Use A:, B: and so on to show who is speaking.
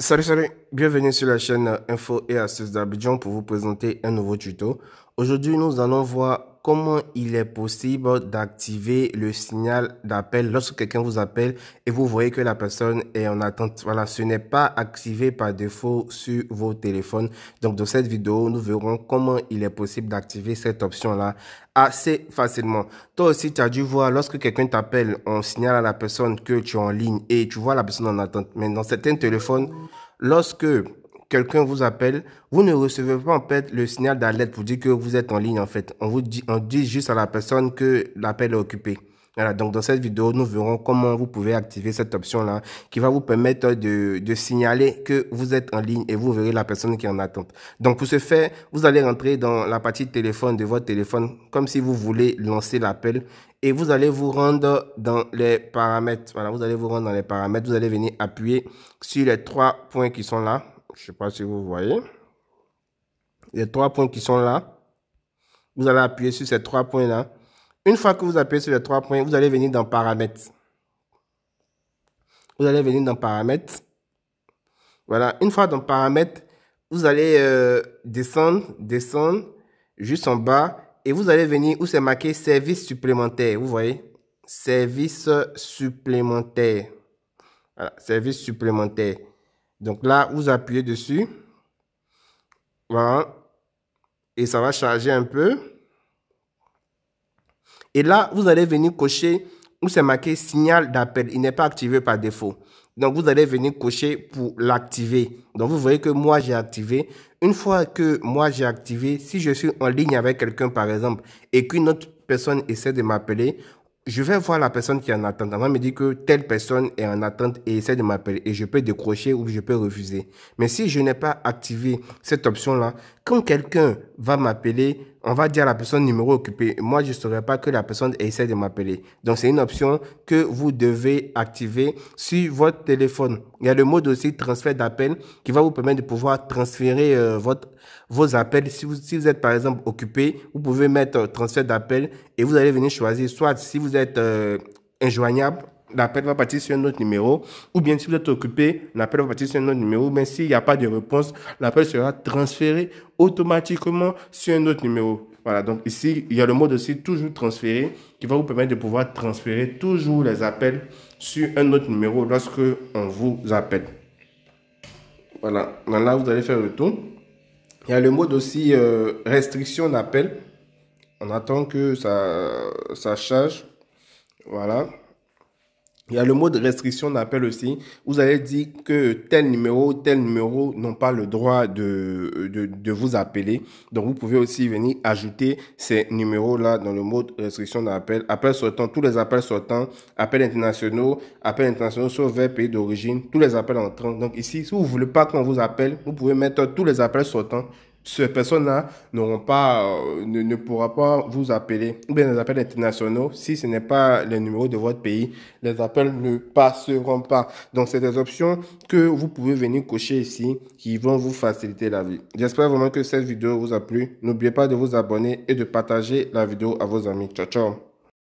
A: Salut, salut, bienvenue sur la chaîne Info et Astuces d'Abidjan pour vous présenter un nouveau tuto. Aujourd'hui, nous allons voir comment il est possible d'activer le signal d'appel lorsque quelqu'un vous appelle et vous voyez que la personne est en attente. Voilà, ce n'est pas activé par défaut sur vos téléphones. Donc, dans cette vidéo, nous verrons comment il est possible d'activer cette option-là assez facilement. Toi aussi, tu as dû voir, lorsque quelqu'un t'appelle, on signale à la personne que tu es en ligne et tu vois la personne en attente. Mais dans certains téléphones, lorsque quelqu'un vous appelle, vous ne recevez pas en fait le signal d'alerte pour dire que vous êtes en ligne en fait. On vous dit, on dit juste à la personne que l'appel est occupé. Voilà, donc dans cette vidéo, nous verrons comment vous pouvez activer cette option-là qui va vous permettre de, signaler que vous êtes en ligne et vous verrez la personne qui est en attente. Donc pour ce faire, vous allez rentrer dans la partie téléphone de votre téléphone comme si vous voulez lancer l'appel et vous allez vous rendre dans les paramètres. Voilà, vous allez vous rendre dans les paramètres. Vous allez venir appuyer sur les trois points qui sont là. Je ne sais pas si vous voyez. Les trois points qui sont là. Vous allez appuyer sur ces trois points-là. Une fois que vous appuyez sur les trois points, vous allez venir dans paramètres. Vous allez venir dans paramètres. Voilà. Une fois dans paramètres, vous allez euh, descendre, descendre, juste en bas. Et vous allez venir où c'est marqué service supplémentaire. Vous voyez Service supplémentaire. Voilà. Service supplémentaire. Donc là, vous appuyez dessus. Voilà. Et ça va charger un peu. Et là, vous allez venir cocher où c'est marqué signal d'appel. Il n'est pas activé par défaut. Donc, vous allez venir cocher pour l'activer. Donc, vous voyez que moi, j'ai activé. Une fois que moi, j'ai activé, si je suis en ligne avec quelqu'un, par exemple, et qu'une autre personne essaie de m'appeler, je vais voir la personne qui est en attente. va me dire que telle personne est en attente et essaie de m'appeler et je peux décrocher ou je peux refuser. Mais si je n'ai pas activé cette option-là, quand quelqu'un va m'appeler, on va dire à la personne numéro occupé. Moi, je ne saurais pas que la personne essaie de m'appeler. Donc, c'est une option que vous devez activer sur votre téléphone. Il y a le mode aussi transfert d'appel qui va vous permettre de pouvoir transférer euh, votre, vos appels. Si vous, êtes, par exemple, occupé, vous pouvez mettre euh, transfert d'appel et vous allez venir choisir soit si vous êtes euh, injoignable, l'appel va partir sur un autre numéro, ou bien si vous êtes occupé, l'appel va partir sur un autre numéro, mais s'il n'y a pas de réponse, l'appel sera transféré automatiquement sur un autre numéro. Voilà, donc ici, il y a le mode aussi toujours transférer qui va vous permettre de pouvoir transférer toujours les appels sur un autre numéro lorsque on vous appelle. Voilà, Maintenant, là, vous allez faire le tour. Il y a le mode aussi euh, restriction d'appel. On attend que ça, ça charge. Voilà. Il y a le mode restriction d'appel aussi. Vous allez dire que tel numéro, tel numéro n'ont pas le droit de, de, vous appeler. Donc, vous pouvez aussi venir ajouter ces numéros-là dans le mode restriction d'appel. Appel sortant, tous les appels sortants, appels internationaux, appels internationaux sur vers pays d'origine, tous les appels entrants. Donc, ici, si vous ne voulez pas qu'on vous appelle, vous pouvez mettre tous les appels sortants ces personnes-là n'auront pas, euh, ne, pourra pas vous appeler, ou bien les appels internationaux, si ce n'est pas les numéros de votre pays, les appels ne passeront pas. Donc, c'est des options que vous pouvez venir cocher ici qui vont vous faciliter la vie. J'espère vraiment que cette vidéo vous a plu. N'oubliez pas de vous abonner et de partager la vidéo à vos amis. Ciao, ciao!